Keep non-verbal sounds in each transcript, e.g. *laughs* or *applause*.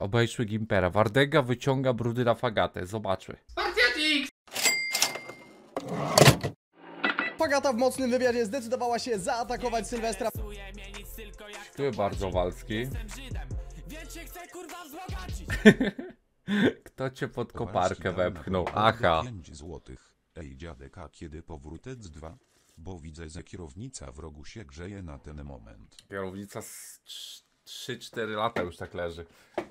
Obejrzyj Gimpera. Wardega wyciąga brudy na fagatę. Zobaczmy. Fagata w mocnym wywiadzie zdecydowała się zaatakować Sylwestra. Ty bardzo walski. *laughs* Kto cię pod koparkę wepchnął? Aha. Ej dziadek, a kiedy powrótec 2? Bo widzę, że kierownica w rogu się grzeje na ten moment. Kierownica z 3-4 lata już tak leży.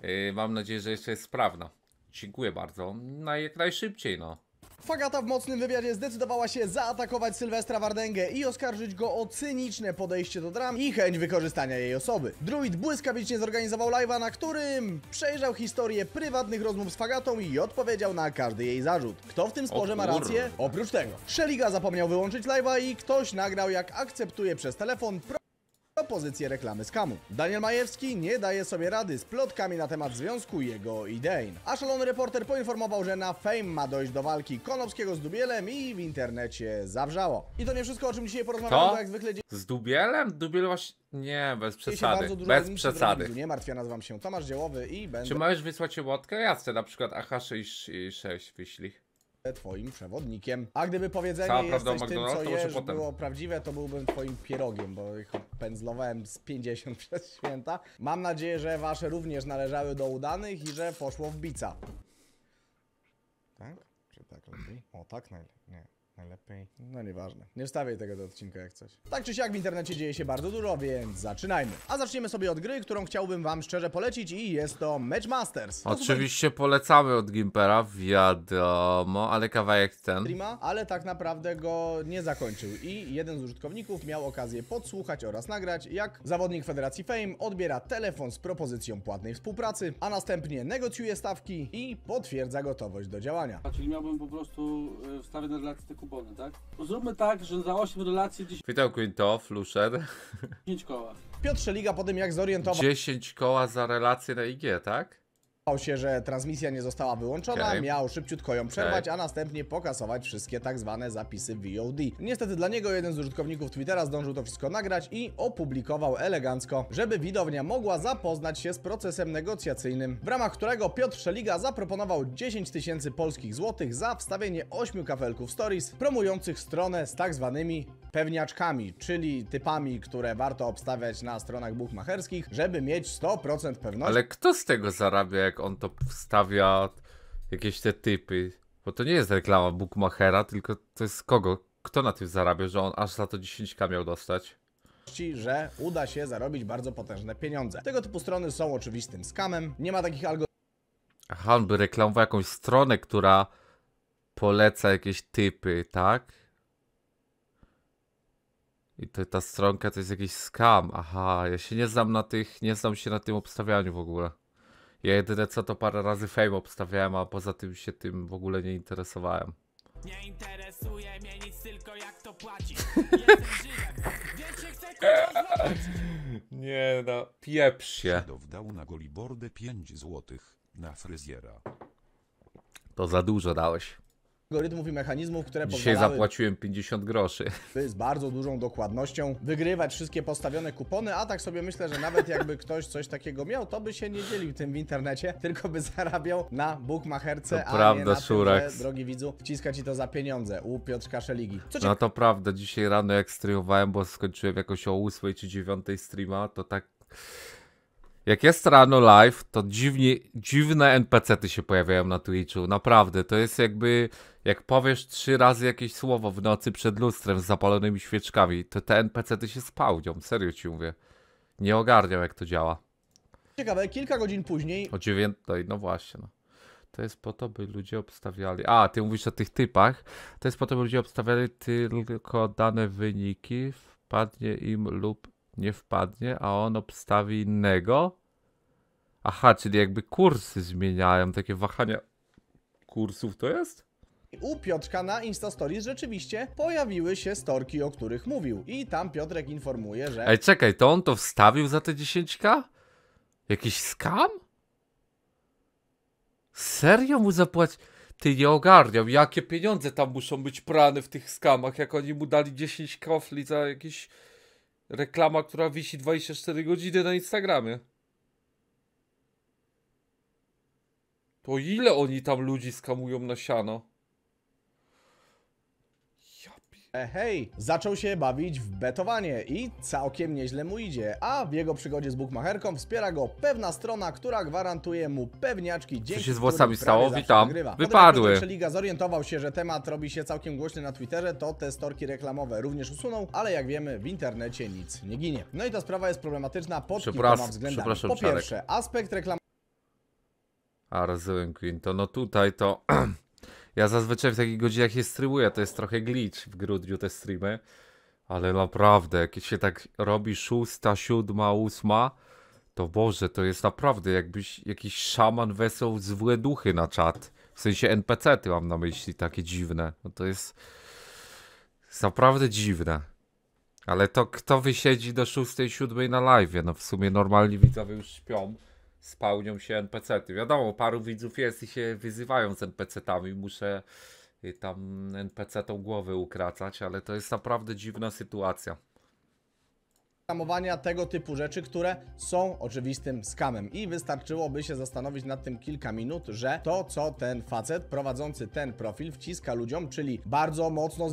Yy, mam nadzieję, że jeszcze jest sprawna. Dziękuję bardzo. Na no jak najszybciej, no. Fagata w mocnym wywiadzie zdecydowała się zaatakować Sylwestra Wardęgę i oskarżyć go o cyniczne podejście do dram i chęć wykorzystania jej osoby. Druid błyskawicznie zorganizował live'a, na którym przejrzał historię prywatnych rozmów z Fagatą i odpowiedział na każdy jej zarzut. Kto w tym sporze ma rację? Oprócz tego, Szeliga zapomniał wyłączyć live'a i ktoś nagrał jak akceptuje przez telefon pozycję reklamy z kamu. Daniel Majewski nie daje sobie rady z plotkami na temat związku jego i Dane. A szalony reporter poinformował, że na Fame ma dojść do walki Konopskiego z Dubielem i w internecie zawrzało. I to nie wszystko, o czym dzisiaj porozmawiamy, bo jak zwykle Z Dubielem? Dubiel właśnie... Nie, bez przesady. Bez przesady. Nie martw, ja nazywam się Tomasz Dziełowy i będę... Czy możesz wysłać łotkę? Jasne, na przykład AH66 wyślij twoim przewodnikiem. A gdyby powiedzenie Cała jesteś tym, co jesz, potem. było prawdziwe, to byłbym twoim pierogiem, bo ich pędzlowałem z 50 *laughs* przez święta. Mam nadzieję, że wasze również należały do udanych i że poszło w bica. Tak? Czy tak lepiej? O, tak najlepiej. Nie najlepiej. No nieważne. Nie wstawię tego do odcinka jak coś. Tak czy siak w internecie dzieje się bardzo dużo, więc zaczynajmy. A zaczniemy sobie od gry, którą chciałbym wam szczerze polecić i jest to Match Masters Oczywiście polecamy od Gimpera, wiadomo, ale kawałek ten. Streama, ale tak naprawdę go nie zakończył i jeden z użytkowników miał okazję podsłuchać oraz nagrać, jak zawodnik Federacji Fame odbiera telefon z propozycją płatnej współpracy, a następnie negocjuje stawki i potwierdza gotowość do działania. A czyli miałbym po prostu e, wstawione dla Cytyku kupony, tak? Zróbmy tak, że za 8 relacji 10, Witam Quinto, Flusher. 10 koła. Piotrze Liga po tym jak zorientował 10 koła za relację na IG, tak? się, że transmisja nie została wyłączona, okay. miał szybciutko ją przerwać, okay. a następnie pokasować wszystkie tak zwane zapisy VOD. Niestety dla niego jeden z użytkowników Twittera zdążył to wszystko nagrać i opublikował elegancko, żeby widownia mogła zapoznać się z procesem negocjacyjnym, w ramach którego Piotr Szeliga zaproponował 10 tysięcy polskich złotych za wstawienie 8 kafelków stories promujących stronę z tak zwanymi pewniaczkami, czyli typami, które warto obstawiać na stronach bukmacherskich, żeby mieć 100% pewności. Ale kto z tego zarabia, jak on to wstawia, jakieś te typy. Bo to nie jest reklama Bookmachera, tylko to jest kogo? Kto na tym zarabia, że on aż za to 10k miał dostać? że uda się zarobić bardzo potężne pieniądze. Tego typu strony są oczywistym skamem, nie ma takich algorytmów. Aha, on by reklamował jakąś stronę, która poleca jakieś typy, tak? I to, ta stronka to jest jakiś skam. Aha, ja się nie znam na tych, nie znam się na tym obstawianiu w ogóle. Ja jedyne co to parę razy fame obstawiałem, a poza tym się tym w ogóle nie interesowałem. Nie interesuje mnie nic, tylko jak to płaci. *laughs* Nie no, pieprz się. Dowdał na golibordę 5 złotych na fryzjera. To za dużo dałeś algorytmów i mechanizmów, które Dzisiaj zapłaciłem 50 groszy. *laughs* Z bardzo dużą dokładnością wygrywać wszystkie postawione kupony, a tak sobie myślę, że nawet jakby ktoś coś takiego miał, to by się nie dzielił tym w internecie, tylko by zarabiał na bukmacherce, a prawda, nie na tym, że, drogi widzu, wciska ci to za pieniądze u Piotrka Szeligi. Co no to prawda, dzisiaj rano jak streamowałem, bo skończyłem jakoś o 8 czy 9 streama, to tak... Jak jest rano live, to dziwnie, dziwne NPC-ty się pojawiają na Twitchu. Naprawdę, to jest jakby jak powiesz trzy razy jakieś słowo w nocy przed lustrem z zapalonymi świeczkami, to te NPC-ty się spałdzią, serio ci mówię. Nie ogarniam jak to działa. Ciekawe, kilka godzin później... O dziewiątej, no, no właśnie. No. To jest po to, by ludzie obstawiali... A, ty mówisz o tych typach. To jest po to, by ludzie obstawiali tylko dane wyniki, wpadnie im lub nie wpadnie, a on obstawi innego. Aha, czyli jakby kursy zmieniają, takie wahania kursów to jest? U Piotrka na Instastories rzeczywiście pojawiły się storki, o których mówił. I tam Piotrek informuje, że... Ej, czekaj, to on to wstawił za te 10k? Jakiś skam? Serio mu zapłacić? Ty nie ogarniam, jakie pieniądze tam muszą być prane w tych skamach, jak oni mu dali 10 kofli za jakiś reklama, która wisi 24 godziny na Instagramie. To ile oni tam ludzi skamują na siano? E, hej, zaczął się bawić w betowanie i całkiem nieźle mu idzie, a w jego przygodzie z bukmacherką wspiera go pewna strona, która gwarantuje mu pewniaczki dzięki Co się z włosami stało? Witam. Wypadły. Kiedy Liga zorientował się, że temat robi się całkiem głośny na Twitterze, to te storki reklamowe również usunął, ale jak wiemy w internecie nic nie ginie. No i ta sprawa jest problematyczna pod kilkoma względami. Po pierwsze, aspekt reklamowy... Arzynkwin, Quinto, no tutaj to... *clears throat* Ja zazwyczaj w takich godzinach je streamuję, to jest trochę glitch w grudniu te streamy. Ale naprawdę, kiedy się tak robi szósta, siódma, ósma, to Boże, to jest naprawdę jakbyś jakiś szaman wesoł złe duchy na czat. W sensie NPC-ty mam na myśli, takie dziwne. No to jest, jest naprawdę dziwne. Ale to kto wysiedzi do szóstej, siódmej na live? No w sumie normalni widzowie już śpią spałnią się NPC-ty. Wiadomo, paru widzów jest i się wyzywają z NPC-tami. Muszę y, tam NPC-tą głowę ukracać, ale to jest naprawdę dziwna sytuacja programowania tego typu rzeczy, które są oczywistym skamem. I wystarczyłoby się zastanowić nad tym kilka minut, że to, co ten facet prowadzący ten profil wciska ludziom, czyli bardzo mocno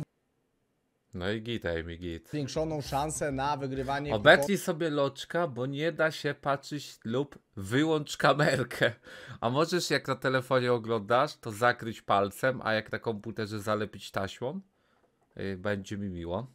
no i git, Amy, git. Zwiększoną szansę na wygrywanie... Obetnij sobie loczka, bo nie da się patrzeć lub wyłącz kamerkę. A możesz jak na telefonie oglądasz, to zakryć palcem, a jak na komputerze zalepić taśmą. Y, będzie mi miło.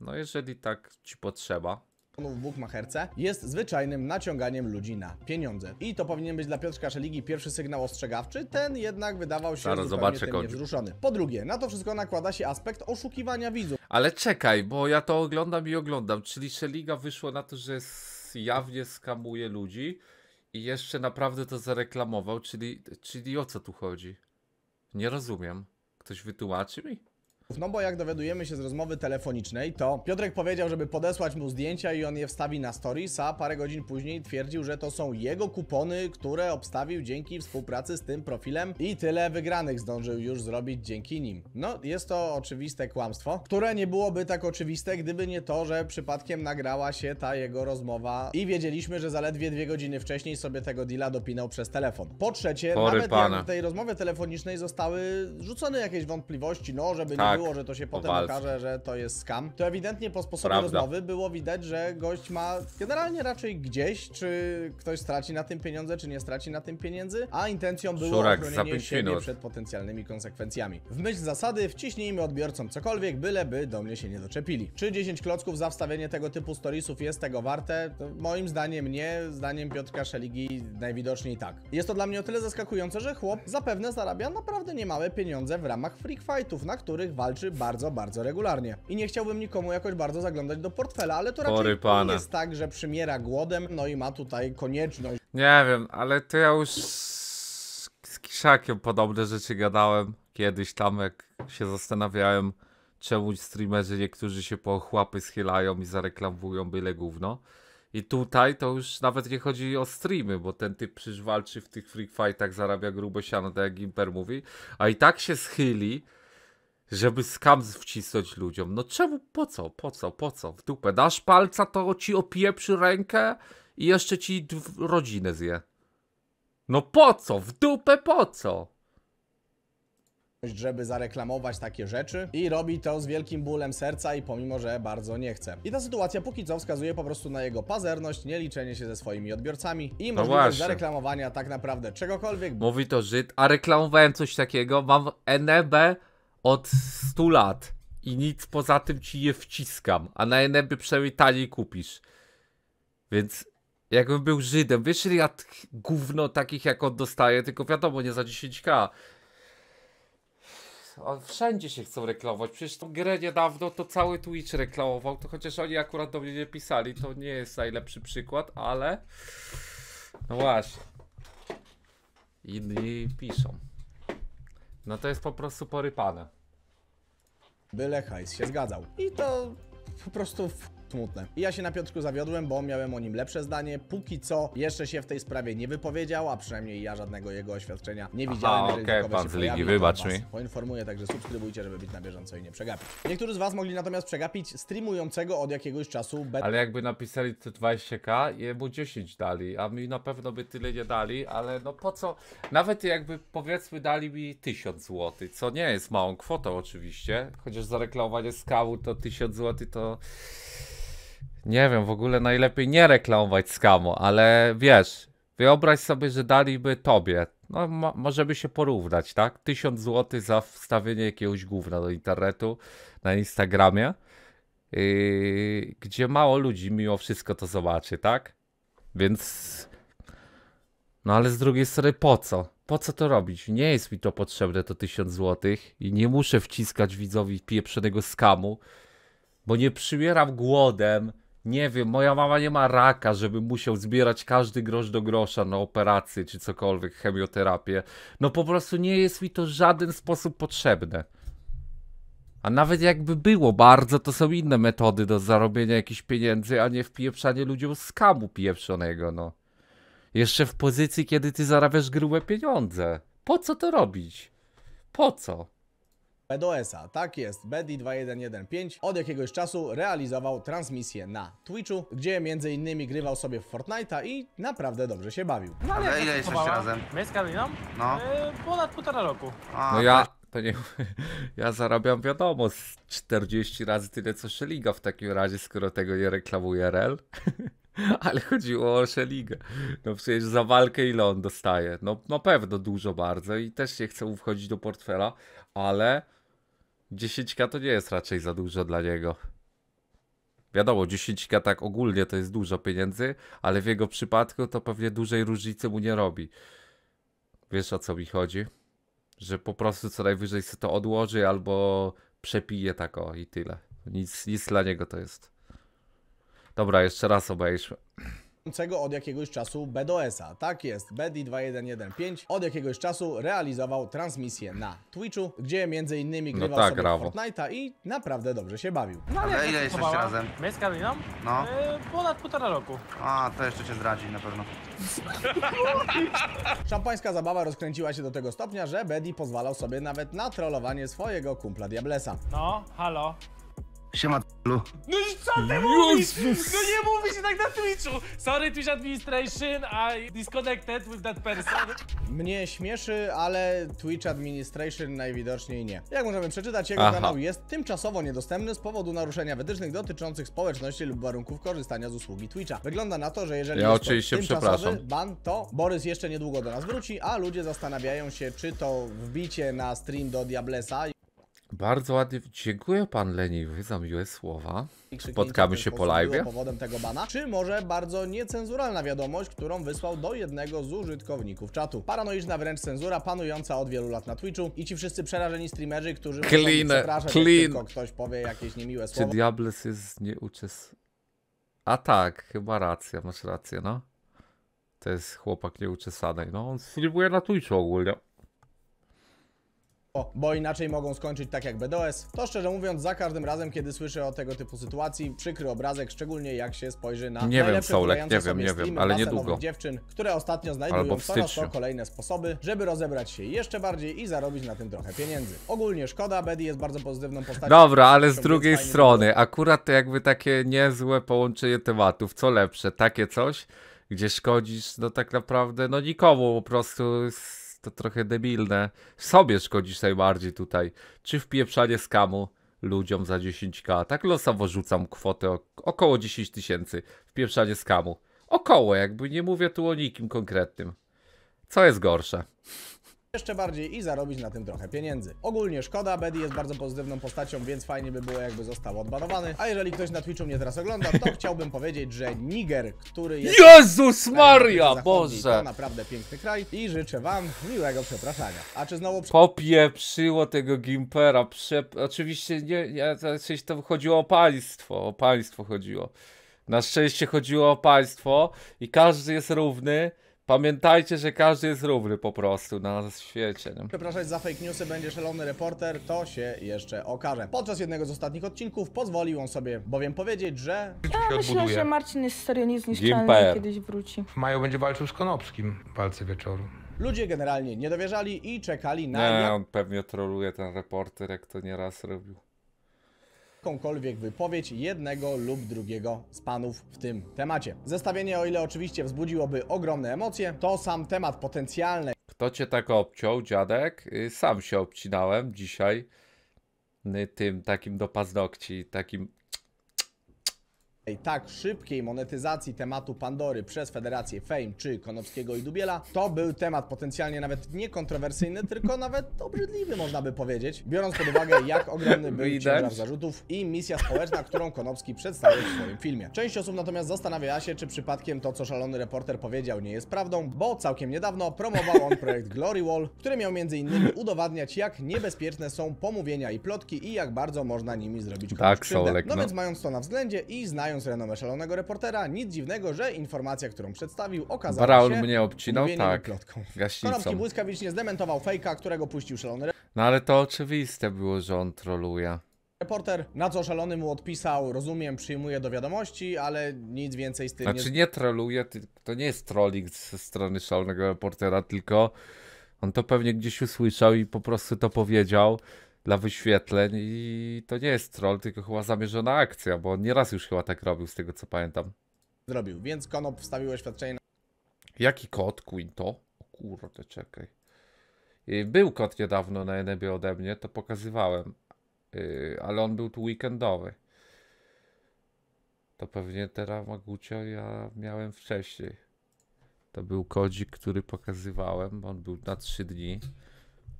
No jeżeli tak ci potrzeba w bukmacherce jest zwyczajnym naciąganiem ludzi na pieniądze. I to powinien być dla Piotrka Szeligi pierwszy sygnał ostrzegawczy, ten jednak wydawał się Zaraz zobaczę tym niewzruszony. Po drugie, na to wszystko nakłada się aspekt oszukiwania widzów. Ale czekaj, bo ja to oglądam i oglądam, czyli Szeliga wyszło na to, że jawnie skamuje ludzi i jeszcze naprawdę to zareklamował, czyli, czyli o co tu chodzi? Nie rozumiem. Ktoś wytłumaczy mi? No bo jak dowiadujemy się z rozmowy telefonicznej, to Piotrek powiedział, żeby podesłać mu zdjęcia i on je wstawi na stories, a parę godzin później twierdził, że to są jego kupony, które obstawił dzięki współpracy z tym profilem i tyle wygranych zdążył już zrobić dzięki nim. No, jest to oczywiste kłamstwo, które nie byłoby tak oczywiste, gdyby nie to, że przypadkiem nagrała się ta jego rozmowa i wiedzieliśmy, że zaledwie dwie godziny wcześniej sobie tego deala dopinał przez telefon. Po trzecie, Pory nawet pana. jak w tej rozmowie telefonicznej zostały rzucone jakieś wątpliwości, no, żeby tak. nie tak. było, że to się potem walce. okaże, że to jest scam. to ewidentnie po sposobie Prawda. rozmowy było widać, że gość ma generalnie raczej gdzieś, czy ktoś straci na tym pieniądze, czy nie straci na tym pieniędzy, a intencją było Szurek, ochronienie siebie minut. przed potencjalnymi konsekwencjami. W myśl zasady wciśnijmy odbiorcom cokolwiek, byleby do mnie się nie doczepili. Czy 10 klocków za wstawienie tego typu storiesów jest tego warte? To moim zdaniem nie, zdaniem Piotrka Szeligi najwidoczniej tak. Jest to dla mnie o tyle zaskakujące, że chłop zapewne zarabia naprawdę niemałe pieniądze w ramach freak fightów, na których walczy walczy bardzo, bardzo regularnie. I nie chciałbym nikomu jakoś bardzo zaglądać do portfela, ale to raczej pana. jest tak, że przymiera głodem, no i ma tutaj konieczność. Nie wiem, ale to ja już z, z Kiszakiem podobne rzeczy gadałem kiedyś tam, jak się zastanawiałem, czemu streamerzy niektórzy się po chłapy schylają i zareklamują byle gówno. I tutaj to już nawet nie chodzi o streamy, bo ten typ przecież walczy w tych free fightach, zarabia grube siano, tak jak Imper mówi, a i tak się schyli, żeby skam wcisnąć ludziom. No czemu, po co, po co, po co? W dupę dasz palca, to ci opije przy rękę i jeszcze ci rodzinę zje. No po co, w dupę po co? żeby zareklamować takie rzeczy i robi to z wielkim bólem serca i pomimo, że bardzo nie chce. I ta sytuacja póki co wskazuje po prostu na jego pazerność, nieliczenie się ze swoimi odbiorcami i no możliwość właśnie. zareklamowania tak naprawdę czegokolwiek. Mówi to Żyd, a reklamowałem coś takiego, mam NEB od 100 lat i nic poza tym ci je wciskam, a na NMB e przynajmniej taniej kupisz. Więc jakbym był Żydem, wiesz że ja gówno takich jak on dostaje, tylko wiadomo, nie za 10k. On wszędzie się chcą reklamować, przecież tą grę niedawno to cały Twitch reklamował, to chociaż oni akurat do mnie nie pisali, to nie jest najlepszy przykład, ale... No właśnie. Inni piszą. No to jest po prostu porypane. Byle hajs się zgadzał. I to po prostu smutne. I ja się na Piotrku zawiodłem, bo miałem o nim lepsze zdanie. Póki co jeszcze się w tej sprawie nie wypowiedział, a przynajmniej ja żadnego jego oświadczenia nie widziałem. Aha, okej, okay, pan z ligi, wybacz mi. Poinformuję, także subskrybujcie, żeby być na bieżąco i nie przegapić. Niektórzy z was mogli natomiast przegapić streamującego od jakiegoś czasu bet... Ale jakby napisali te 20k, jemu 10 dali, a mi na pewno by tyle nie dali, ale no po co? Nawet jakby powiedzmy dali mi 1000 zł, co nie jest małą kwotą oczywiście, chociaż za reklamowanie to 1000 zł to nie wiem, w ogóle najlepiej nie reklamować skamu, ale wiesz, wyobraź sobie, że daliby tobie, no możemy się porównać, tak? 1000 zł za wstawienie jakiegoś gówna do internetu, na Instagramie, yy, gdzie mało ludzi mimo wszystko to zobaczy, tak? Więc, no ale z drugiej strony po co? Po co to robić? Nie jest mi to potrzebne, to 1000 zł i nie muszę wciskać widzowi pieprzonego skamu, bo nie przymieram głodem nie wiem, moja mama nie ma raka, żeby musiał zbierać każdy grosz do grosza na operację czy cokolwiek, chemioterapię. No po prostu nie jest mi to w żaden sposób potrzebne. A nawet jakby było bardzo, to są inne metody do zarobienia jakichś pieniędzy, a nie wpieprzanie ludziom skamu pieprzonego, no. Jeszcze w pozycji, kiedy ty zarabiasz grube pieniądze. Po co to robić? Po co? PDOS-a. Tak jest, Bedi2115 od jakiegoś czasu realizował transmisję na Twitchu, gdzie między innymi grywał sobie w Fortnite'a i naprawdę dobrze się bawił. No Ale jak ile jesteście razem? My z No. E, ponad półtora roku. A, No ja, to nie, *laughs* ja zarabiam wiadomo z 40 razy tyle co Szeliga w takim razie, skoro tego nie reklamuje RL. *laughs* Ale chodziło o Szeligę. No przecież za walkę ile on dostaje? No na no pewno dużo bardzo i też nie chcę wchodzić do portfela, ale 10 to nie jest raczej za dużo dla niego. Wiadomo, 10 tak ogólnie to jest dużo pieniędzy, ale w jego przypadku to pewnie dużej różnicy mu nie robi. Wiesz o co mi chodzi? Że po prostu co najwyżej sobie to odłoży albo przepije tak o i tyle. Nic, nic dla niego to jest. Dobra, jeszcze raz obejrzmy od jakiegoś czasu BDOS-a. Tak jest, Bedi2115 od jakiegoś czasu realizował transmisję na Twitchu, gdzie między innymi no grywał no tak, sobie Fortnite'a i naprawdę dobrze się bawił. No ale, ale ile jesteście razem? My z No. Yy, ponad półtora roku. A, to jeszcze cię zdradzi na pewno. *laughs* Szampańska zabawa rozkręciła się do tego stopnia, że Bedi pozwalał sobie nawet na trollowanie swojego kumpla Diablesa. No, halo. Siema, Lu. No i co ty Jezus. mówisz? No nie mówi się tak na Twitchu! Sorry, Twitch Administration, I disconnected with that person. Mnie śmieszy, ale Twitch Administration najwidoczniej nie. Jak możemy przeczytać, jego Aha. kanał jest tymczasowo niedostępny z powodu naruszenia wytycznych dotyczących społeczności lub warunków korzystania z usługi Twitcha. Wygląda na to, że jeżeli ja jest oczywiście tymczasowy ban, to Borys jeszcze niedługo do nas wróci, a ludzie zastanawiają się, czy to wbicie na stream do Diablesa bardzo ładnie. Dziękuję pan Leniwy za miłe słowa. Spotkamy się po live. powodem tego bana, czy może bardzo niecenzuralna wiadomość, którą wysłał do jednego z użytkowników czatu. Paranoiczna wręcz cenzura panująca od wielu lat na Twitchu i ci wszyscy przerażeni streamerzy, którzy clean, clean. tylko ktoś powie jakieś niemiłe słowo. Czy Diables jest nieuczes... A tak, chyba racja, masz rację, no. To jest chłopak nieuczesanej. No, on streamuje na Twitchu ogólnie bo inaczej mogą skończyć tak jak BDOS. To szczerze mówiąc, za każdym razem, kiedy słyszę o tego typu sytuacji, przykry obrazek, szczególnie jak się spojrzy na nie wiem, Soulek, nie wiem, nie wiem, ale niedługo. dziewczyn, które ostatnio znajdują coraz to kolejne sposoby, żeby rozebrać się jeszcze bardziej i zarobić na tym trochę pieniędzy. Ogólnie szkoda, Bedi jest bardzo pozytywną postacią. Dobra, ale z drugiej strony, akurat to jakby takie niezłe połączenie tematów, co lepsze, takie coś, gdzie szkodzisz, no tak naprawdę, no nikomu po prostu to trochę debilne. Sobie szkodzisz najbardziej tutaj. Czy wpieprzanie skamu ludziom za 10k. Tak losowo rzucam kwotę około 10 tysięcy. Wpieprzanie skamu. Około, jakby nie mówię tu o nikim konkretnym. Co jest gorsze? jeszcze bardziej i zarobić na tym trochę pieniędzy. Ogólnie szkoda, Bedi jest bardzo pozytywną postacią, więc fajnie by było jakby został odbanowany. A jeżeli ktoś na Twitchu mnie teraz ogląda, to *laughs* chciałbym powiedzieć, że Niger, który jest... Jezus Maria, Boże! To naprawdę piękny kraj i życzę wam miłego przepraszania. A czy znowu... Popieprzyło tego Gimpera, prze... oczywiście nie, ja, to chodziło o państwo, o państwo chodziło. Na szczęście chodziło o państwo i każdy jest równy. Pamiętajcie, że każdy jest równy po prostu na świecie. Nie? Przepraszać za fake newsy będzie szalony reporter, to się jeszcze okaże. Podczas jednego z ostatnich odcinków pozwolił on sobie bowiem powiedzieć, że... Ja myślę, że Marcin jest serio niezniszczalny kiedyś wróci. W maju będzie walczył z Konopskim w walce wieczoru. Ludzie generalnie nie dowierzali i czekali na... Nie, on pewnie troluje ten reporter, jak to nieraz robił jakąkolwiek wypowiedź jednego lub drugiego z panów w tym temacie. Zestawienie, o ile oczywiście wzbudziłoby ogromne emocje, to sam temat potencjalny. Kto cię tak obciął, dziadek? Y, sam się obcinałem dzisiaj y, tym takim do paznokci, takim tak szybkiej monetyzacji tematu Pandory przez Federację Fame czy Konopskiego i Dubiela, to był temat potencjalnie nawet niekontrowersyjny, tylko nawet obrzydliwy można by powiedzieć, biorąc pod uwagę jak ogromny był ciężar zarzutów i misja społeczna, którą Konopski przedstawił w swoim filmie. Część osób natomiast zastanawia się, czy przypadkiem to, co szalony reporter powiedział, nie jest prawdą, bo całkiem niedawno promował on projekt Glory Wall, który miał m.in. udowadniać, jak niebezpieczne są pomówienia i plotki i jak bardzo można nimi zrobić tak, komuś tak, krzywdę. No, no więc mając to na względzie i znając Znając renomę szalonego reportera, nic dziwnego, że informacja, którą przedstawił, okazała Braul się... mnie obcinał, tak. Plotką. Gaśnicą. Konopski błyskawicznie zdementował fejka, którego puścił szalony No ale to oczywiste było, że on troluje. Reporter, na co szalony mu odpisał, rozumiem, przyjmuję do wiadomości, ale nic więcej z tym Znaczy nie troluje, to nie jest trolling ze strony szalonego reportera, tylko on to pewnie gdzieś usłyszał i po prostu to powiedział dla wyświetleń i to nie jest troll, tylko chyba zamierzona akcja, bo nieraz już chyba tak robił, z tego co pamiętam. Zrobił, więc Konop wstawił oświadczenie na... Jaki kot, Queen to? O kurde, czekaj. Y, był kot niedawno na Enebie ode mnie, to pokazywałem, y, ale on był tu weekendowy. To pewnie teraz magucia ja miałem wcześniej. To był kodzik, który pokazywałem, on był na 3 dni.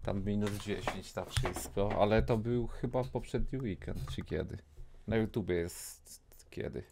Tam minus 10 na wszystko, ale to był chyba poprzedni weekend, czy kiedy? Na YouTubie jest kiedy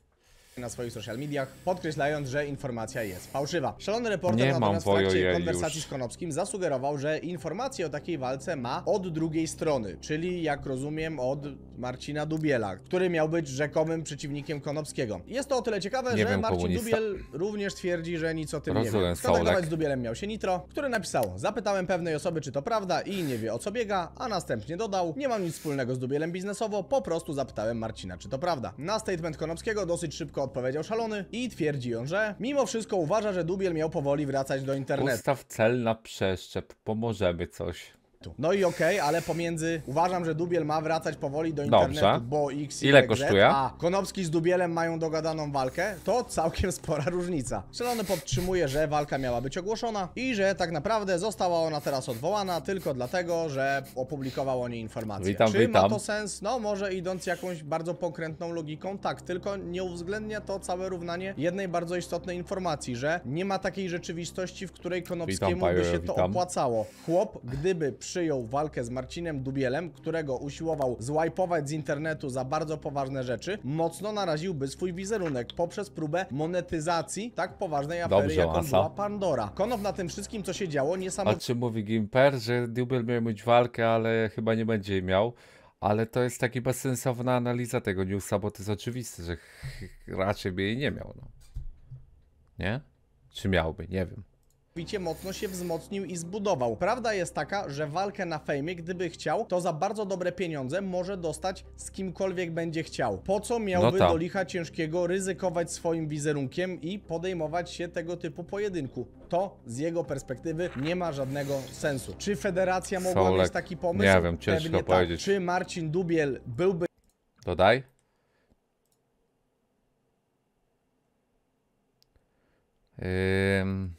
na swoich social mediach, podkreślając, że informacja jest fałszywa. Szalony reporter nie natomiast w trakcie konwersacji już. z Konopskim zasugerował, że informacje o takiej walce ma od drugiej strony, czyli jak rozumiem od Marcina Dubiela, który miał być rzekomym przeciwnikiem Konopskiego. Jest to o tyle ciekawe, nie że wiem, Marcin komunista. Dubiel również twierdzi, że nic o tym Rozumiem, nie wie. Skontaktować z Dubielem miał się Nitro, który napisał Zapytałem pewnej osoby, czy to prawda i nie wie o co biega, a następnie dodał Nie mam nic wspólnego z Dubielem biznesowo, po prostu zapytałem Marcina, czy to prawda. Na statement Konopskiego dosyć szybko odpowiedział szalony i twierdzi on, że mimo wszystko uważa, że Dubiel miał powoli wracać do internetu. Ustaw cel na przeszczep, pomożemy coś. No i okej, okay, ale pomiędzy uważam, że Dubiel ma wracać powoli do internetu, Dobrze. bo X y, Ile XZ, kosztuje? a Konopski z Dubielem mają dogadaną walkę, to całkiem *laughs* spora różnica. Szalony podtrzymuje, że walka miała być ogłoszona i że tak naprawdę została ona teraz odwołana tylko dlatego, że opublikował o niej informację. Witam, Czy witam. ma to sens? No może idąc jakąś bardzo pokrętną logiką, tak, tylko nie uwzględnia to całe równanie jednej bardzo istotnej informacji, że nie ma takiej rzeczywistości, w której Konopskiemu witam, by się to opłacało. Chłop, gdyby przyjął walkę z Marcinem Dubielem, którego usiłował złajpować z internetu za bardzo poważne rzeczy, mocno naraziłby swój wizerunek poprzez próbę monetyzacji tak poważnej afery, Dobrze, jaką masa. była Pandora. Konow na tym wszystkim, co się działo, A niesamowicie... czy mówi Gimper, że Dubiel miał mieć walkę, ale chyba nie będzie jej miał? Ale to jest taka bezsensowna analiza tego newsa, bo to jest oczywiste, że raczej by jej nie miał. No. Nie? Czy miałby? Nie wiem obficie mocno się wzmocnił i zbudował. Prawda jest taka, że walkę na fejmie, gdyby chciał, to za bardzo dobre pieniądze może dostać z kimkolwiek będzie chciał. Po co miałby no tak. do licha ciężkiego ryzykować swoim wizerunkiem i podejmować się tego typu pojedynku? To z jego perspektywy nie ma żadnego sensu. Czy federacja mogła Solek. mieć taki pomysł? Nie wiem, ciężko Pewnie tak. powiedzieć. Tak. Czy Marcin Dubiel byłby... Dodaj. Um,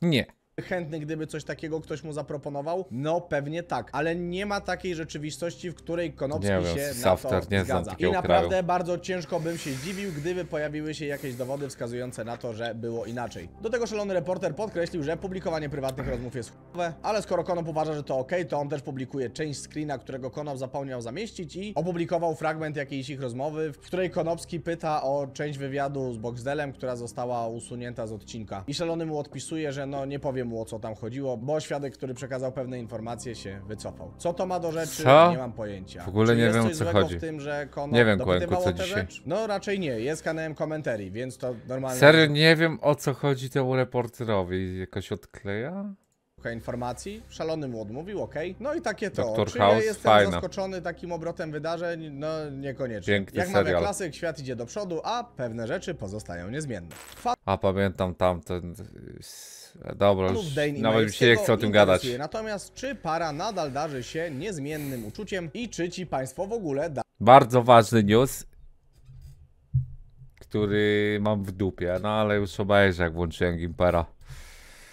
Не, chętny, gdyby coś takiego ktoś mu zaproponował? No pewnie tak, ale nie ma takiej rzeczywistości, w której Konopski nie się wiem, na to nie zgadza. I naprawdę kraju. bardzo ciężko bym się dziwił, gdyby pojawiły się jakieś dowody wskazujące na to, że było inaczej. Do tego szalony reporter podkreślił, że publikowanie prywatnych rozmów jest chłopowe, ale skoro Konop uważa, że to ok, to on też publikuje część screena, którego Konop zapomniał zamieścić i opublikował fragment jakiejś ich rozmowy, w której Konopski pyta o część wywiadu z Boxdelem, która została usunięta z odcinka. I szalony mu odpisuje, że no nie powiem o co tam chodziło, bo świadek, który przekazał pewne informacje, się wycofał. Co to ma do rzeczy, Co? nie mam pojęcia. W ogóle Czy nie wiem, o co chodzi. w tym, że Kono Nie wiem, Kłęku, co dzisiaj. rzecz? No raczej nie, jest kanałem komentarzy, więc to normalnie... Serio nie wiem o co chodzi temu reporterowi. Jakoś odkleja? okay, informacji, szalony mu odmówił, okej. Okay. No i takie to. Doktor Czyli House, ja jestem fajna. zaskoczony takim obrotem wydarzeń? No niekoniecznie. Piękny Jak serial. mamy klasyk, świat idzie do przodu, a pewne rzeczy pozostają niezmienne. Fa a pamiętam tamten... Dobra, już nawet mi się nie chce o tym gadać. Natomiast czy para nadal darzy się niezmiennym uczuciem i czy ci państwo w ogóle da... Bardzo ważny news który mam w dupie, no ale już obejrzę jak włączyłem Gimpera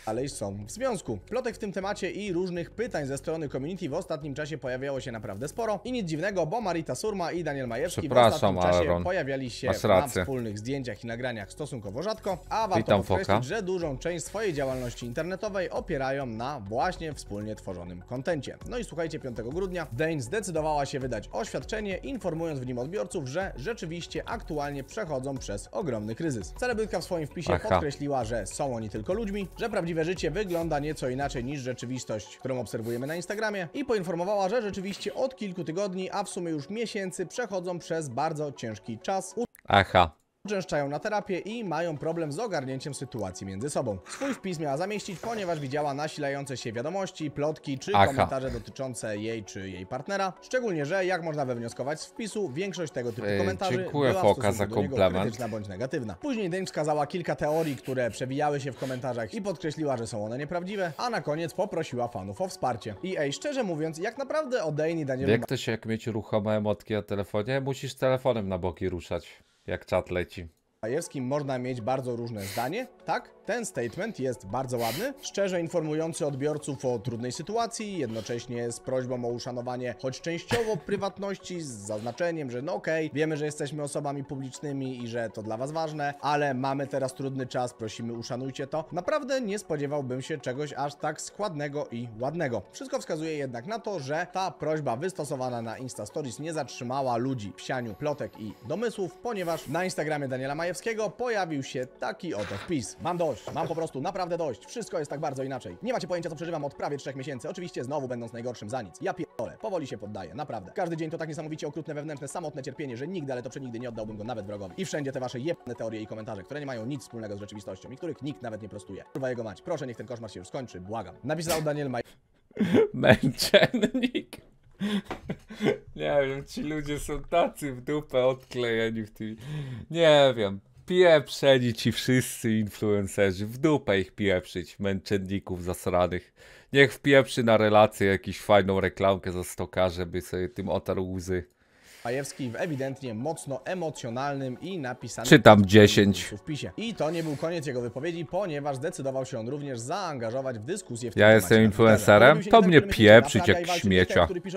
ale i są w związku. Plotek w tym temacie i różnych pytań ze strony community w ostatnim czasie pojawiało się naprawdę sporo i nic dziwnego, bo Marita Surma i Daniel Majewski w ostatnim czasie Aaron. pojawiali się na wspólnych zdjęciach i nagraniach stosunkowo rzadko, a warto Witam podkreślić, foka. że dużą część swojej działalności internetowej opierają na właśnie wspólnie tworzonym kontencie. No i słuchajcie, 5 grudnia Dane zdecydowała się wydać oświadczenie, informując w nim odbiorców, że rzeczywiście aktualnie przechodzą przez ogromny kryzys. Celebrytka w swoim wpisie Aha. podkreśliła, że są oni tylko ludźmi, że prawdziwie prawdziwe życie wygląda nieco inaczej niż rzeczywistość, którą obserwujemy na Instagramie i poinformowała, że rzeczywiście od kilku tygodni, a w sumie już miesięcy przechodzą przez bardzo ciężki czas. Aha uczęszczają na terapię i mają problem z ogarnięciem sytuacji między sobą. Swój wpis miała zamieścić, ponieważ widziała nasilające się wiadomości, plotki czy Aha. komentarze dotyczące jej czy jej partnera. Szczególnie, że jak można wywnioskować z wpisu, większość tego typu Ej, komentarzy dziękuję była Foka za komplement. krytyczna bądź negatywna. Później Dame wskazała kilka teorii, które przewijały się w komentarzach i podkreśliła, że są one nieprawdziwe, a na koniec poprosiła fanów o wsparcie. I ej, szczerze mówiąc, jak naprawdę o Dane i Danielu... Jak ktoś się, jak mieć ruchome emotki na telefonie? Musisz telefonem na boki ruszać jak czat leci. Majewskim można mieć bardzo różne zdanie, tak? Ten statement jest bardzo ładny, szczerze informujący odbiorców o trudnej sytuacji, jednocześnie z prośbą o uszanowanie choć częściowo prywatności, z zaznaczeniem, że no okej, okay, wiemy, że jesteśmy osobami publicznymi i że to dla was ważne, ale mamy teraz trudny czas, prosimy uszanujcie to. Naprawdę nie spodziewałbym się czegoś aż tak składnego i ładnego. Wszystko wskazuje jednak na to, że ta prośba wystosowana na Insta Stories nie zatrzymała ludzi w sianiu plotek i domysłów, ponieważ na Instagramie Daniela Majewskiego pojawił się taki oto wpis. Mam do dość. Mam po prostu naprawdę dość. Wszystko jest tak bardzo inaczej. Nie macie pojęcia, co przeżywam od prawie trzech miesięcy. Oczywiście znowu będąc najgorszym za nic. Ja pierdolę. Powoli się poddaję, naprawdę. Każdy dzień to tak niesamowicie okrutne wewnętrzne, samotne cierpienie, że nigdy, ale to przenigdy nie oddałbym go nawet wrogowi. I wszędzie te wasze jebne teorie i komentarze, które nie mają nic wspólnego z rzeczywistością i których nikt nawet nie prostuje. Kurwa jego mać. Proszę, niech ten koszmar się już skończy. Błagam. Napisał Daniel Maj... *laughs* Męczennik. nie wiem, ci ludzie są tacy w dupę odklejeni w tym. Nie wiem wpieprzeni ci wszyscy influencerzy, w dupę ich pieprzyć, męczenników zasranych. Niech wpieprzy na relację jakąś fajną reklamkę za stoka, żeby sobie tym otarł łzy. Majewski w ewidentnie mocno emocjonalnym i napisanym... Czytam 10. Wpisie. I to nie był koniec jego wypowiedzi, ponieważ zdecydował się on również zaangażować w dyskusję w Ja jestem influencerem? To mnie pieprzyć jak śmiecia. Ten, który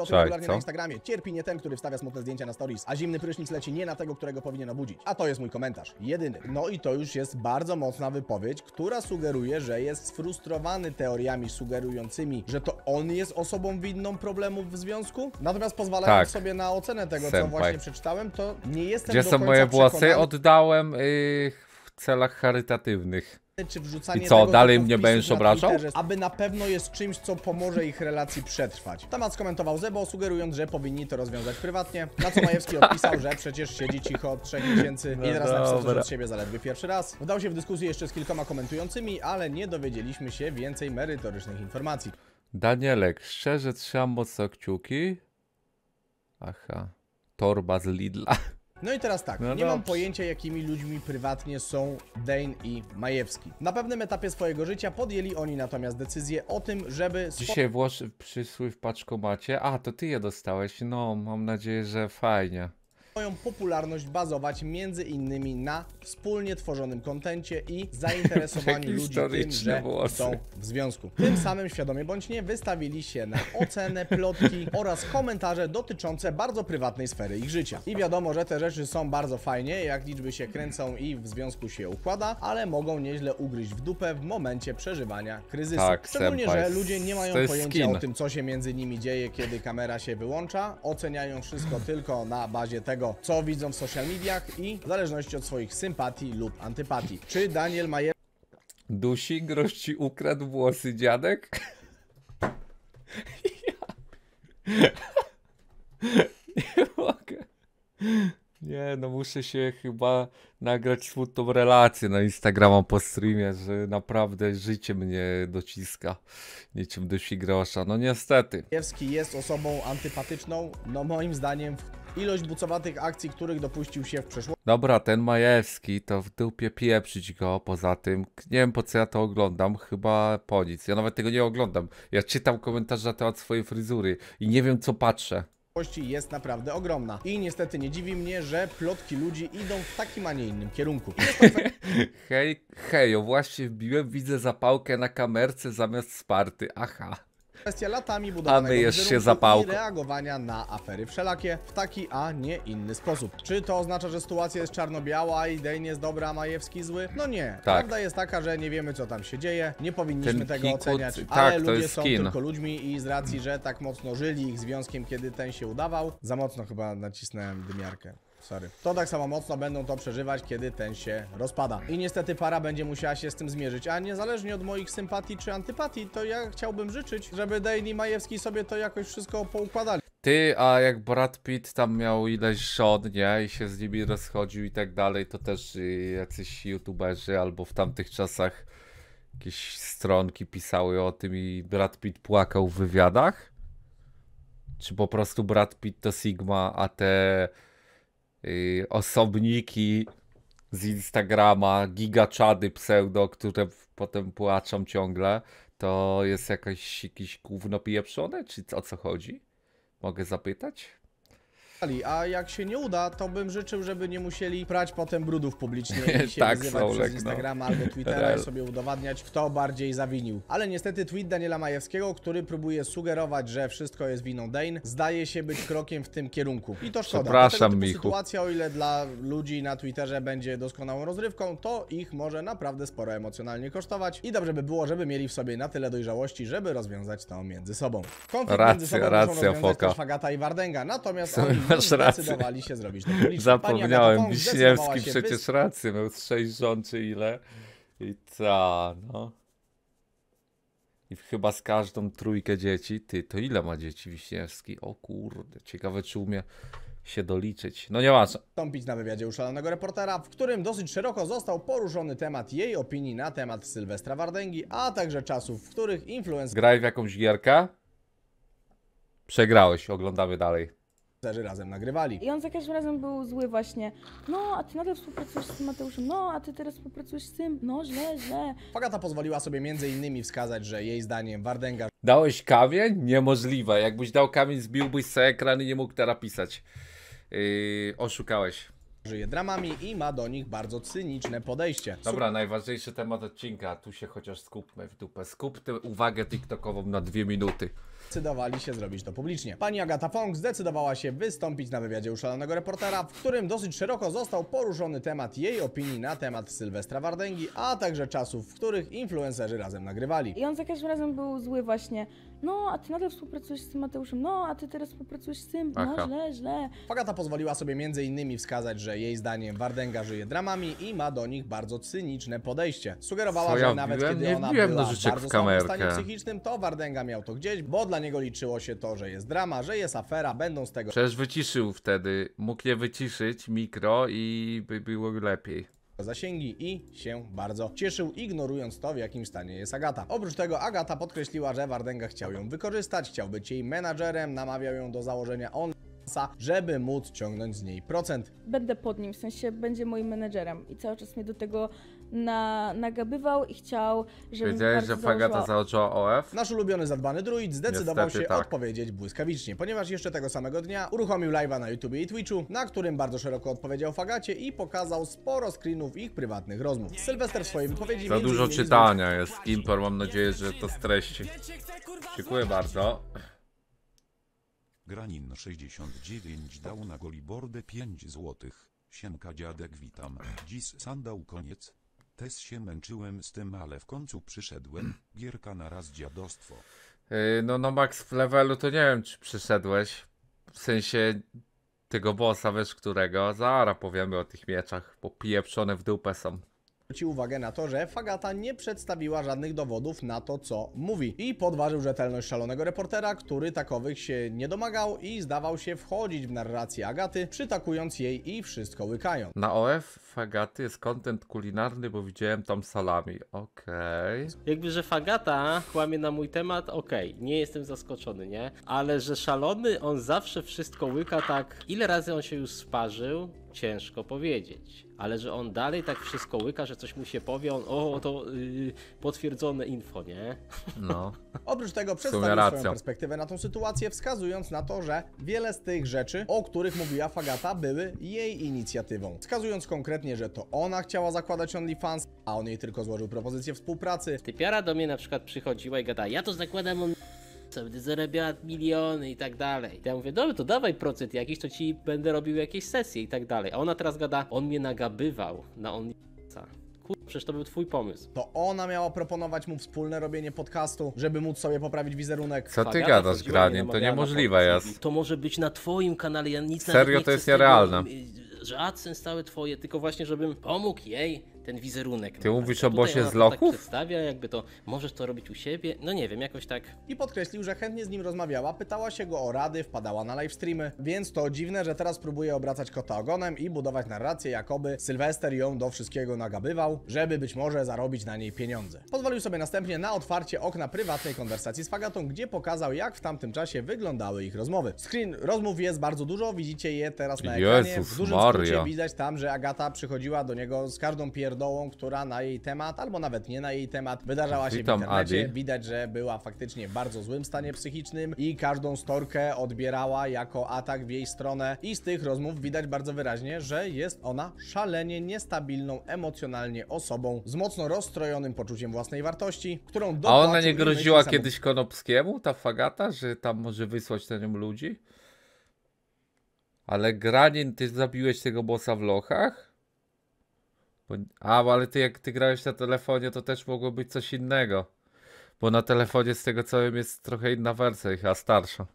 co? Cierpi nie ten, który wstawia smutne zdjęcia na stories, a zimny prysznic leci nie na tego, którego powinien obudzić. A to jest mój komentarz. Jedyny. No i to już jest bardzo mocna wypowiedź, która sugeruje, że jest sfrustrowany teoriami sugerującymi, że to on jest osobą winną problemów w związku, natomiast pozwalając tak. sobie na ocenę tego, co właśnie przeczytałem, to nie jestem Gdzie do są moje włosy? Oddałem yy, w celach charytatywnych. Czy wrzucanie I co, tego, dalej mnie będziesz obrażał? aby na pewno jest czymś, co pomoże ich relacji przetrwać. Temat skomentował Zebo, sugerując, że powinni to rozwiązać prywatnie. Na co Majewski *laughs* odpisał, że przecież siedzi cicho od trzech miesięcy no i teraz napisał coś od siebie zaledwie pierwszy raz. Wdał się w dyskusję jeszcze z kilkoma komentującymi, ale nie dowiedzieliśmy się więcej merytorycznych informacji. Danielek, szczerze trzymam mocno kciuki. Aha torba z Lidla. No i teraz tak, no nie mam pojęcia jakimi ludźmi prywatnie są Dane i Majewski. Na pewnym etapie swojego życia podjęli oni natomiast decyzję o tym, żeby... Dzisiaj Włosz przysły w paczkomacie. A, to ty je dostałeś. No, mam nadzieję, że fajnie swoją popularność bazować między innymi na wspólnie tworzonym kontencie i *laughs* zainteresowaniu ludzi tym, że włosy. są w związku. Tym samym świadomie bądź nie wystawili się na ocenę, plotki oraz komentarze dotyczące bardzo prywatnej sfery ich życia. I wiadomo, że te rzeczy są bardzo fajnie, jak liczby się kręcą i w związku się układa, ale mogą nieźle ugryźć w dupę w momencie przeżywania kryzysu. Tak, Szczególnie, że ludzie nie mają pojęcia skin. o tym, co się między nimi dzieje, kiedy kamera się wyłącza, oceniają wszystko tylko na bazie tego, tego, co widzą w social mediach i w zależności od swoich sympatii lub antypatii. Czy Daniel Majer... Dusi, grosz ci ukradł włosy dziadek? Nie mogę. Nie, no muszę się chyba nagrać smutną relację na Instagrama po streamie, że naprawdę życie mnie dociska niczym dusi grosza. No niestety. Jewski jest osobą antypatyczną, no moim zdaniem w Ilość bucowatych akcji, których dopuścił się w przeszłości. Dobra, ten Majewski to w dupie pieprzyć go, poza tym nie wiem po co ja to oglądam, chyba po nic. Ja nawet tego nie oglądam. Ja czytam komentarze na temat swojej fryzury i nie wiem co patrzę jest naprawdę ogromna. I niestety nie dziwi mnie, że plotki ludzi idą w takim, a nie innym kierunku. *laughs* hej, o właśnie wbiłem, widzę zapałkę na kamerce zamiast sparty, aha. Kwestia latami budowanego A i reagowania na afery wszelakie w taki, a nie inny sposób. Czy to oznacza, że sytuacja jest czarno-biała i Dejn jest dobra, a Majewski zły? No nie. Tak. Prawda jest taka, że nie wiemy co tam się dzieje, nie powinniśmy ten tego oceniać, tak, ale ludzie są skin. tylko ludźmi i z racji, że tak mocno żyli ich związkiem, kiedy ten się udawał, za mocno chyba nacisnąłem dymiarkę. Sorry. To tak samo mocno będą to przeżywać, kiedy ten się rozpada. I niestety para będzie musiała się z tym zmierzyć. A niezależnie od moich sympatii czy antypatii, to ja chciałbym życzyć, żeby Dane i Majewski sobie to jakoś wszystko poukładali. Ty, a jak Brad Pitt tam miał ileś żon, nie? I się z nimi rozchodził i tak dalej, to też y, jacyś youtuberzy albo w tamtych czasach jakieś stronki pisały o tym i Brad Pitt płakał w wywiadach? Czy po prostu Brad Pitt to Sigma, a te Y, osobniki z Instagrama, gigaczady pseudo, które potem płaczą ciągle, to jest jakaś, jakiś gówno pieprzone, czy o co chodzi? Mogę zapytać? A jak się nie uda, to bym życzył, żeby nie musieli prać potem brudów publicznie i *laughs* się tak, wyzywać przez no. Instagrama no. albo Twittera i sobie udowadniać, kto bardziej zawinił. Ale niestety tweet Daniela Majewskiego, który próbuje sugerować, że wszystko jest winą Dane, zdaje się być krokiem w tym kierunku. I to szkoda. Przepraszam, Michu. sytuacja, o ile dla ludzi na Twitterze będzie doskonałą rozrywką, to ich może naprawdę sporo emocjonalnie kosztować i dobrze by było, żeby mieli w sobie na tyle dojrzałości, żeby rozwiązać to między sobą. Konflikt racja, między sobą racja, muszą rozwiązać foka. Fagata i Wardenga. natomiast *laughs* oni Masz rację. Zdecydowali się zrobić Zapomniałem, Wiśniewski przecież rację, miał sześć rząd czy ile. I ta, no. I chyba z każdą trójkę dzieci. Ty, to ile ma dzieci Wiśniewski? O kurde, ciekawe czy umie się doliczyć. No nie ma co. Wstąpić na wywiadzie uszalonego reportera, w którym dosyć szeroko został poruszony temat jej opinii na temat Sylwestra Wardęgi, a także czasów, w których influencer... Graj w jakąś gierkę? Przegrałeś, oglądamy dalej razem nagrywali. I on za każdym razem był zły właśnie. No, a ty nadal współpracujesz z tym Mateuszem, no, a ty teraz współpracujesz z tym, no, źle, źle. Fagata pozwoliła sobie między innymi wskazać, że jej zdaniem Wardęga Dałeś kamień? Niemożliwe. Jakbyś dał kamień, zbiłbyś sobie ekran i nie mógł teraz pisać. Yy, oszukałeś. żyje dramami i ma do nich bardzo cyniczne podejście. Dobra, najważniejszy temat odcinka. Tu się chociaż skupmy w dupę. Skup uwagę TikTokową na dwie minuty zdecydowali się zrobić to publicznie. Pani Agata Fong zdecydowała się wystąpić na wywiadzie u szalonego reportera, w którym dosyć szeroko został poruszony temat jej opinii na temat Sylwestra Wardęgi, a także czasów, w których influencerzy razem nagrywali. I on za każdym razem był zły właśnie. No, a ty nadal współpracujesz z tym Mateuszem, no, a ty teraz współpracujesz z tym, no, Aha. źle, źle. Agata pozwoliła sobie między innymi wskazać, że jej zdaniem Wardęga żyje dramami i ma do nich bardzo cyniczne podejście. Sugerowała, Co ja że nawet wbiłem? kiedy ona była w bardzo słabym stanie psychicznym, to Wardęga miał to gdzieś, bo dla dla niego liczyło się to, że jest drama, że jest afera, będą z tego Przecież wyciszył wtedy. Mógł je wyciszyć mikro i by było lepiej zasięgi i się bardzo cieszył, ignorując to, w jakim stanie jest Agata. Oprócz tego Agata podkreśliła, że Wardenga chciał ją wykorzystać, chciał być jej menadżerem, namawiał ją do założenia on żeby móc ciągnąć z niej procent. Będę pod nim, w sensie będzie moim menedżerem i cały czas mnie do tego na, nagabywał i chciał, żebym Wiedziałeś, że Fagata założyła OF? Nasz ulubiony zadbany druid zdecydował Niestety się tak. odpowiedzieć błyskawicznie, ponieważ jeszcze tego samego dnia uruchomił live'a na YouTubie i Twitchu, na którym bardzo szeroko odpowiedział Fagacie i pokazał sporo screenów ich prywatnych rozmów. Sylwester w swojej wypowiedzi... Za dużo czytania jest, Kimper, mam nadzieję, że to streści. Dziękuję bardzo. Granin 69 dał na golibordę 5 złotych. Siemka dziadek witam, dziś sandał koniec. Tez się męczyłem z tym, ale w końcu przyszedłem. Gierka na raz dziadostwo. Yy, no no max w levelu to nie wiem czy przyszedłeś. W sensie tego bossa, wiesz którego. Zara powiemy o tych mieczach, bo pieprzone w dupę są zwróci uwagę na to, że Fagata nie przedstawiła żadnych dowodów na to, co mówi i podważył rzetelność szalonego reportera, który takowych się nie domagał i zdawał się wchodzić w narrację Agaty, przytakując jej i wszystko łykając. Na OF Fagaty jest kontent kulinarny, bo widziałem tam salami. Okej. Okay. Jakby, że Fagata kłamie na mój temat, okej, okay. nie jestem zaskoczony, nie? Ale że szalony, on zawsze wszystko łyka tak, ile razy on się już sparzył, ciężko powiedzieć. Ale że on dalej tak wszystko łyka, że coś mu się powie, on o, to yy, potwierdzone info, nie? No. *laughs* Oprócz tego przedstawił swoją perspektywę na tą sytuację, wskazując na to, że wiele z tych rzeczy, o których mówiła Fagata, były jej inicjatywą. Wskazując konkretnie, że to ona chciała zakładać OnlyFans, a on jej tylko złożył propozycję współpracy. Typiara do mnie na przykład przychodziła i gadała, ja to zakładam on co będę zarabiał miliony i tak dalej. Ja mówię, dobra, to dawaj procent jakiś, to ci będę robił jakieś sesje i tak dalej. A ona teraz gada, on mnie nagabywał na on Kurwa, przecież to był twój pomysł. To ona miała proponować mu wspólne robienie podcastu, żeby móc sobie poprawić wizerunek. Co ty gadasz, Granie? To niemożliwe jest. To może być na twoim kanale, ja nic Serio, nie to jest ja tego- Że AdSense stały twoje, tylko właśnie, żebym pomógł jej ten wizerunek. No Ty tak. mówisz o bosie z loku. Tak przedstawia, jakby to możesz to robić u siebie, no nie wiem, jakoś tak. I podkreślił, że chętnie z nim rozmawiała, pytała się go o rady, wpadała na livestreamy, więc to dziwne, że teraz próbuje obracać kota ogonem i budować narrację, jakoby Sylwester ją do wszystkiego nagabywał, żeby być może zarobić na niej pieniądze. Pozwolił sobie następnie na otwarcie okna prywatnej konwersacji z Fagatą, gdzie pokazał, jak w tamtym czasie wyglądały ich rozmowy. Screen rozmów jest bardzo dużo, widzicie je teraz na ekranie. Jezus, w dużym Maria. widać tam, że Agata przychodziła do niego z każdą pierdolą pierdołą, która na jej temat, albo nawet nie na jej temat, wydarzała się Witam, w internecie. Adi. Widać, że była faktycznie w bardzo złym stanie psychicznym i każdą storkę odbierała jako atak w jej stronę i z tych rozmów widać bardzo wyraźnie, że jest ona szalenie niestabilną emocjonalnie osobą z mocno rozstrojonym poczuciem własnej wartości, którą A ona nie groziła kiedyś Konopskiemu, ta fagata, że tam może wysłać na nią ludzi? Ale Granin, ty zabiłeś tego bossa w lochach? Bo... A, bo ale ty jak ty grałeś na telefonie, to też mogło być coś innego. Bo na telefonie z tego co wiem jest trochę inna wersja, a starsza.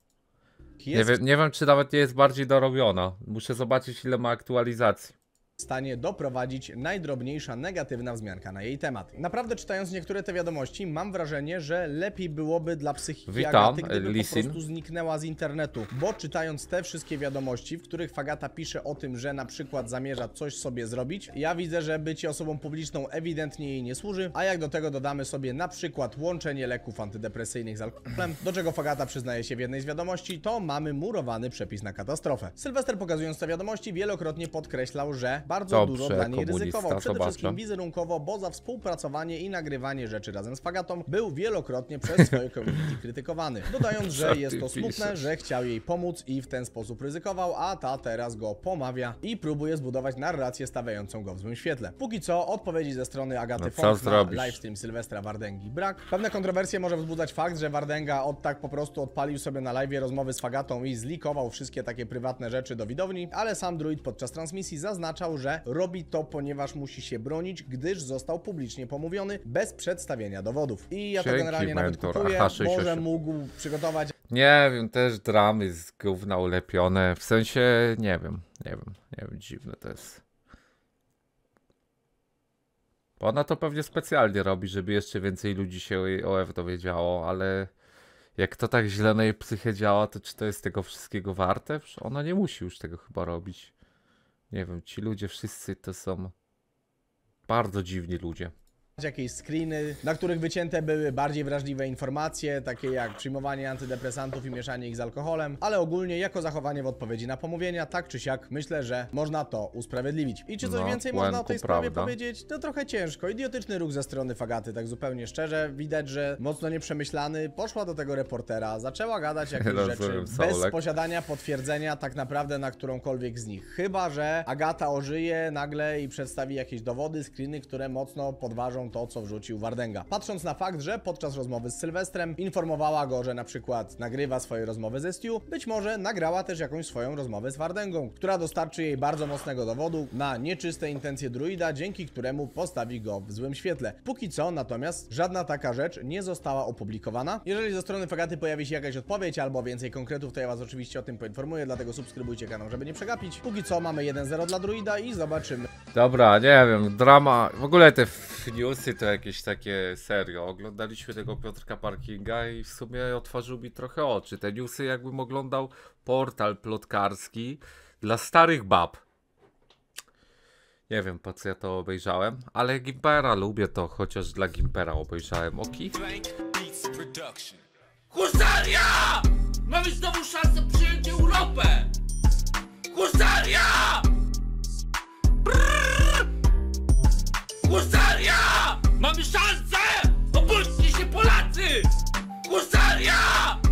Nie, wiem, nie wiem, czy nawet nie jest bardziej dorobiona. Muszę zobaczyć ile ma aktualizacji stanie doprowadzić najdrobniejsza negatywna wzmianka na jej temat. Naprawdę czytając niektóre te wiadomości, mam wrażenie, że lepiej byłoby dla psychiki Witam, Agaty, gdyby Lisin. po prostu zniknęła z internetu, bo czytając te wszystkie wiadomości, w których Fagata pisze o tym, że na przykład zamierza coś sobie zrobić, ja widzę, że bycie osobą publiczną ewidentnie jej nie służy, a jak do tego dodamy sobie na przykład łączenie leków antydepresyjnych z alkoholem, do czego Fagata przyznaje się w jednej z wiadomości, to mamy murowany przepis na katastrofę. Sylwester pokazując te wiadomości wielokrotnie podkreślał, że bardzo Dobrze, dużo dla niej ryzykował. Przede zobaczę. wszystkim wizerunkowo, bo za współpracowanie i nagrywanie rzeczy razem z Fagatą był wielokrotnie przez swoje community krytykowany. Dodając, że jest to smutne, że chciał jej pomóc i w ten sposób ryzykował, a ta teraz go pomawia i próbuje zbudować narrację stawiającą go w złym świetle. Póki co odpowiedzi ze strony Agaty no, Font na livestream Sylwestra Wardęgi brak. Pewne kontrowersje może wzbudzać fakt, że Wardęga od tak po prostu odpalił sobie na live rozmowy z Fagatą i zlikował wszystkie takie prywatne rzeczy do widowni, ale sam druid podczas transmisji zaznaczał, że robi to, ponieważ musi się bronić, gdyż został publicznie pomówiony bez przedstawienia dowodów. I ja Dzięki, to generalnie mentor. nawet kupuję, może mógł przygotować nie wiem, też dramy z gówna ulepione. W sensie, nie wiem, nie wiem, nie wiem, dziwne to jest. ona to pewnie specjalnie robi, żeby jeszcze więcej ludzi się o jej OF dowiedziało, ale jak to tak źle na jej psychę działa, to czy to jest tego wszystkiego warte? Ona nie musi już tego chyba robić. Nie wiem, ci ludzie wszyscy to są bardzo dziwni ludzie jakieś screeny, na których wycięte były bardziej wrażliwe informacje, takie jak przyjmowanie antydepresantów i mieszanie ich z alkoholem, ale ogólnie jako zachowanie w odpowiedzi na pomówienia, tak czy siak, myślę, że można to usprawiedliwić. I czy coś no, więcej można o tej sprawie prawda. powiedzieć? To trochę ciężko. Idiotyczny ruch ze strony Fagaty, tak zupełnie szczerze. Widać, że mocno nieprzemyślany, poszła do tego reportera, zaczęła gadać *laughs* jakieś rzeczy bez posiadania potwierdzenia tak naprawdę na którąkolwiek z nich. Chyba, że Agata ożyje nagle i przedstawi jakieś dowody, screeny, które mocno podważą to, co wrzucił Wardęga. Patrząc na fakt, że podczas rozmowy z Sylwestrem informowała go, że na przykład nagrywa swoje rozmowy ze Stu, być może nagrała też jakąś swoją rozmowę z Wardęgą, która dostarczy jej bardzo mocnego dowodu na nieczyste intencje druida, dzięki któremu postawi go w złym świetle. Póki co natomiast żadna taka rzecz nie została opublikowana. Jeżeli ze strony Fagaty pojawi się jakaś odpowiedź albo więcej konkretów, to ja was oczywiście o tym poinformuję, dlatego subskrybujcie kanał, żeby nie przegapić. Póki co mamy 1-0 dla druida i zobaczymy. Dobra, nie wiem, drama, w ogóle te news newsy to jakieś takie serio. Oglądaliśmy tego Piotrka Parkinga i w sumie otworzył mi trochę oczy. Te newsy jakbym oglądał portal plotkarski dla starych bab. Nie wiem po co ja to obejrzałem, ale Gimpera lubię to, chociaż dla Gimpera obejrzałem oki. Husaria! Mamy znowu szansę przyjąć Europę! Husaria! Brrr! Husaria! Mamy szansę! Obudźcie się Polacy! Husaria!